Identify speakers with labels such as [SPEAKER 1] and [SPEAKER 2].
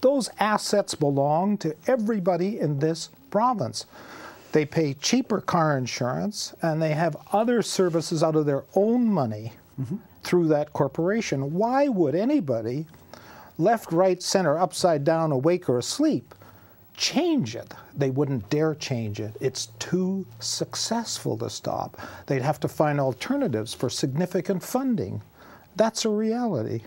[SPEAKER 1] Those assets belong to everybody in this province. They pay cheaper car insurance and they have other services out of their own money mm -hmm. through that corporation. Why would anybody, left, right, center, upside down, awake, or asleep, change it. They wouldn't dare change it. It's too successful to stop. They'd have to find alternatives for significant funding. That's a reality.